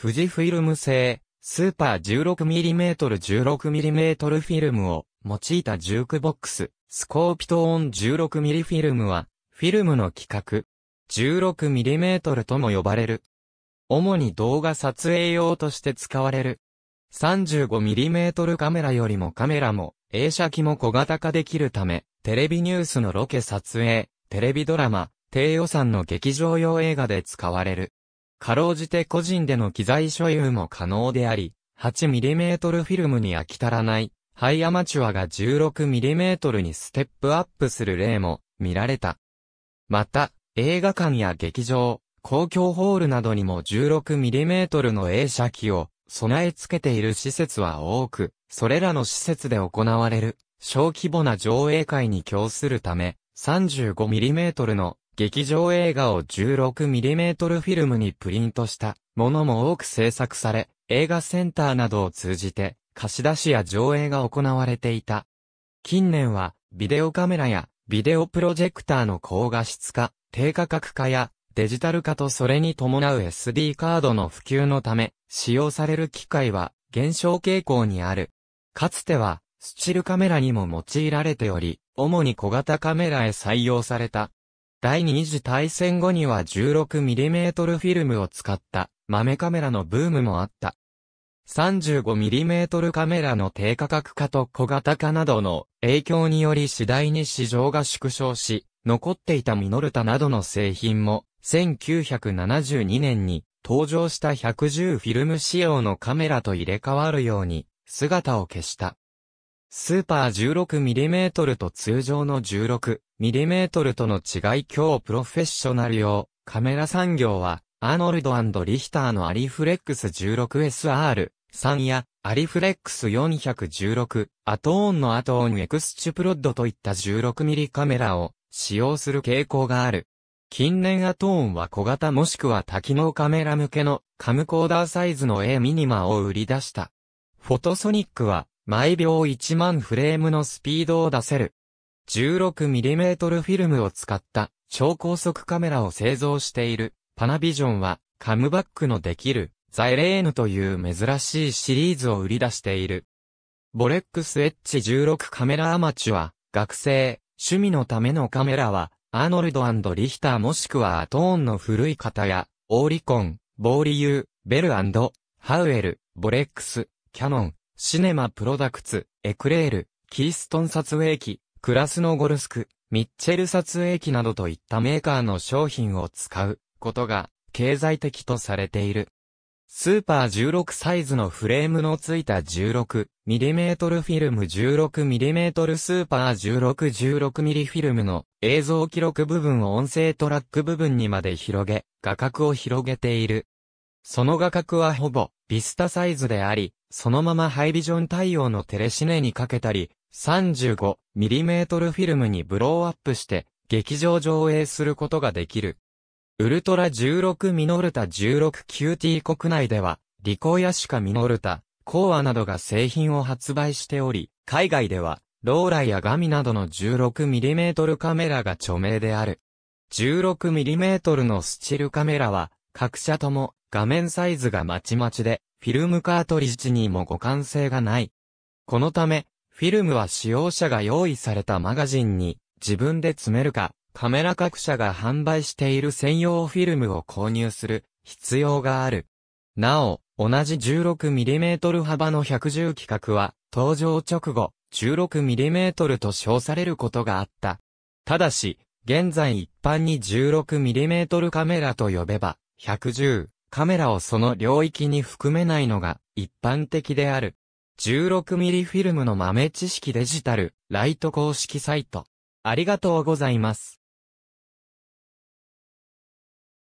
富士フィルム製、スーパー 16mm16mm フィルムを用いたジュークボックス、スコーピトオン 16mm フィルムは、フィルムの規格、16mm とも呼ばれる。主に動画撮影用として使われる。35mm カメラよりもカメラも映写機も小型化できるため、テレビニュースのロケ撮影、テレビドラマ、低予算の劇場用映画で使われる。かろうじて個人での機材所有も可能であり、8mm フィルムに飽き足らない、ハイアマチュアが 16mm にステップアップする例も見られた。また、映画館や劇場、公共ホールなどにも 16mm の映写機を備え付けている施設は多く、それらの施設で行われる小規模な上映会に供するため、35mm の劇場映画を 16mm フィルムにプリントしたものも多く制作され、映画センターなどを通じて貸し出しや上映が行われていた。近年はビデオカメラやビデオプロジェクターの高画質化、低価格化やデジタル化とそれに伴う SD カードの普及のため、使用される機械は減少傾向にある。かつては、スチルカメラにも用いられており、主に小型カメラへ採用された。第二次大戦後には 16mm フィルムを使った豆カメラのブームもあった。35mm カメラの低価格化と小型化などの影響により次第に市場が縮小し、残っていたミノルタなどの製品も、1972年に登場した110フィルム仕様のカメラと入れ替わるように姿を消した。スーパー 16mm と通常の16ミリメートルとの違い今日プロフェッショナル用、カメラ産業は、アーノルドリヒターのアリフレックス 16SR、3や、アリフレックス416、アトーンのアトーンエクスチュプロッドといった 16mm カメラを使用する傾向がある。近年アトーンは小型もしくは多機能カメラ向けのカムコーダーサイズの A ミニマを売り出した。フォトソニックは毎秒1万フレームのスピードを出せる 16mm フィルムを使った超高速カメラを製造しているパナビジョンはカムバックのできるザエレーヌという珍しいシリーズを売り出している。ボレックスエッジ1 6カメラアマチュア、学生、趣味のためのカメラは、アーノルドリヒターもしくはアトーンの古い方や、オーリコン、ボーリユー、ベルハウエル、ボレックス、キャノン、シネマプロダクツ、エクレール、キーストン撮影機、クラスノゴルスク、ミッチェル撮影機などといったメーカーの商品を使うことが経済的とされている。スーパー16サイズのフレームのついた 16mm フィルム 16mm スーパー 1616mm フィルムの映像記録部分を音声トラック部分にまで広げ、画角を広げている。その画角はほぼビスタサイズであり、そのままハイビジョン対応のテレシネにかけたり、35mm フィルムにブローアップして劇場上映することができる。ウルトラ16ミノルタ 16QT 国内では、リコヤシカミノルタ、コーアなどが製品を発売しており、海外では、ローラやガミなどの 16mm カメラが著名である。16mm のスチルカメラは、各社とも画面サイズがまちまちで、フィルムカートリッジにも互換性がない。このため、フィルムは使用者が用意されたマガジンに自分で詰めるか、カメラ各社が販売している専用フィルムを購入する必要がある。なお、同じ 16mm 幅の110規格は、登場直後、16mm と称されることがあった。ただし、現在一般に 16mm カメラと呼べば、110カメラをその領域に含めないのが一般的である。1 6ミリフィルムの豆知識デジタル、ライト公式サイト。ありがとうございます。